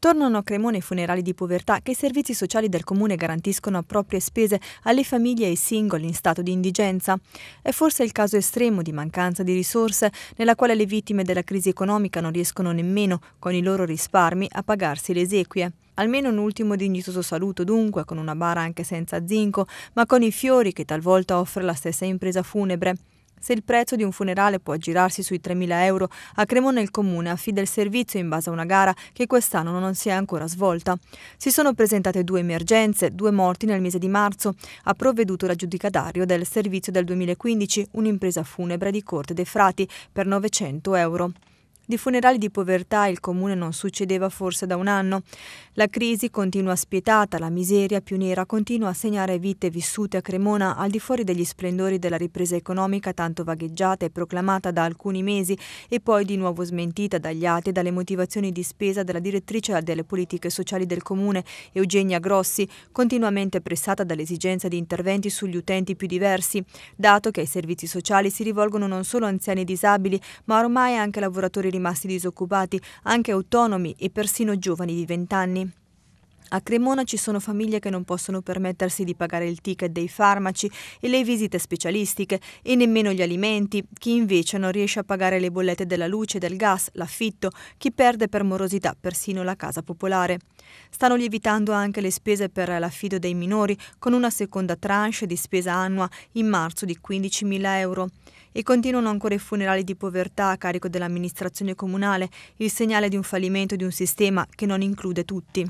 Tornano a Cremone i funerali di povertà che i servizi sociali del comune garantiscono a proprie spese alle famiglie e ai singoli in stato di indigenza. È forse il caso estremo di mancanza di risorse nella quale le vittime della crisi economica non riescono nemmeno, con i loro risparmi, a pagarsi le esequie. Almeno un ultimo dignitoso saluto dunque, con una bara anche senza zinco, ma con i fiori che talvolta offre la stessa impresa funebre. Se il prezzo di un funerale può aggirarsi sui 3.000 euro, a Cremona il comune affida il servizio in base a una gara che quest'anno non si è ancora svolta. Si sono presentate due emergenze, due morti nel mese di marzo. Ha provveduto l'aggiudicatario del servizio del 2015, un'impresa funebre di Corte dei Frati, per 900 euro. Di funerali di povertà il comune non succedeva forse da un anno. La crisi continua spietata, la miseria più nera continua a segnare vite vissute a Cremona al di fuori degli splendori della ripresa economica tanto vagheggiata e proclamata da alcuni mesi e poi di nuovo smentita dagli atti e dalle motivazioni di spesa della direttrice delle politiche sociali del comune, Eugenia Grossi, continuamente pressata dall'esigenza di interventi sugli utenti più diversi, dato che ai servizi sociali si rivolgono non solo anziani disabili, ma ormai anche lavoratori rimasti disoccupati, anche autonomi e persino giovani di 20 anni. A Cremona ci sono famiglie che non possono permettersi di pagare il ticket dei farmaci e le visite specialistiche e nemmeno gli alimenti, chi invece non riesce a pagare le bollette della luce, del gas, l'affitto, chi perde per morosità persino la casa popolare. Stanno lievitando anche le spese per l'affido dei minori con una seconda tranche di spesa annua in marzo di 15.000 euro e continuano ancora i funerali di povertà a carico dell'amministrazione comunale, il segnale di un fallimento di un sistema che non include tutti.